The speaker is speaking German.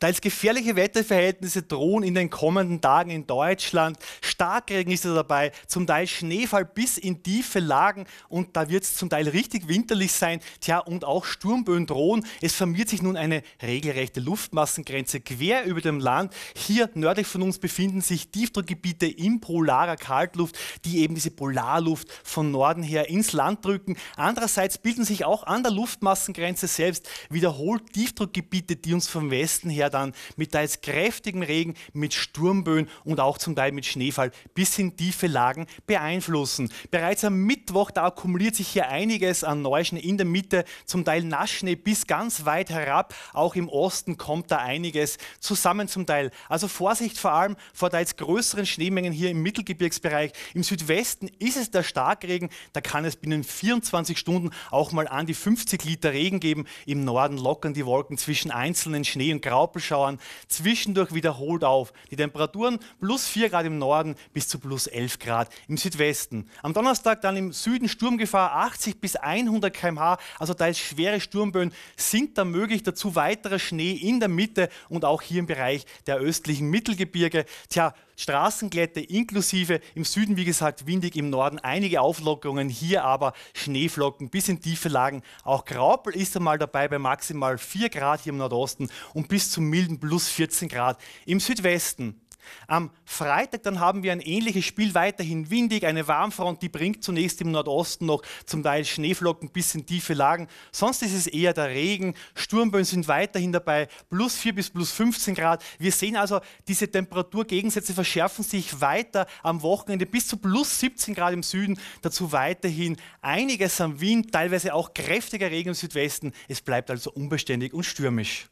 Teils gefährliche Wetterverhältnisse drohen in den kommenden Tagen in Deutschland. Starkregen ist dabei, zum Teil Schneefall bis in tiefe Lagen und da wird es zum Teil richtig winterlich sein. Tja, und auch Sturmböen drohen. Es formiert sich nun eine regelrechte Luftmassengrenze quer über dem Land. Hier nördlich von uns befinden sich Tiefdruckgebiete in polarer Kaltluft, die eben diese Polarluft von Norden her ins Land drücken. Andererseits bilden sich auch an der Luftmassengrenze selbst wiederholt Tiefdruckgebiete, die uns vom Westen her dann mit teils kräftigem Regen, mit Sturmböen und auch zum Teil mit Schneefall bis in tiefe Lagen beeinflussen. Bereits am Mittwoch, da akkumuliert sich hier einiges an Neuschnee in der Mitte, zum Teil Naschschnee bis ganz weit herab. Auch im Osten kommt da einiges zusammen zum Teil. Also Vorsicht vor allem vor teils größeren Schneemengen hier im Mittelgebirgsbereich. Im Südwesten ist es der Starkregen, da kann es binnen 24 Stunden auch mal an die 50 Liter Regen geben. Im Norden lockern die Wolken zwischen einzelnen Schnee- und Graupel Nebelschauern zwischendurch wiederholt auf. Die Temperaturen plus 4 Grad im Norden bis zu plus 11 Grad im Südwesten. Am Donnerstag dann im Süden Sturmgefahr 80 bis 100 km/h, also teils schwere Sturmböen sind da möglich. Dazu weiterer Schnee in der Mitte und auch hier im Bereich der östlichen Mittelgebirge. Tja, Straßenglätte inklusive, im Süden wie gesagt windig, im Norden einige Auflockerungen, hier aber Schneeflocken bis in tiefe Lagen. Auch Graupel ist einmal dabei bei maximal 4 Grad hier im Nordosten und bis zum milden plus 14 Grad. Im Südwesten am Freitag dann haben wir ein ähnliches Spiel, weiterhin windig, eine Warmfront, die bringt zunächst im Nordosten noch zum Teil Schneeflocken bis in tiefe Lagen. Sonst ist es eher der Regen, Sturmböen sind weiterhin dabei, plus 4 bis plus 15 Grad. Wir sehen also, diese Temperaturgegensätze verschärfen sich weiter am Wochenende bis zu plus 17 Grad im Süden. Dazu weiterhin einiges am Wind, teilweise auch kräftiger Regen im Südwesten. Es bleibt also unbeständig und stürmisch.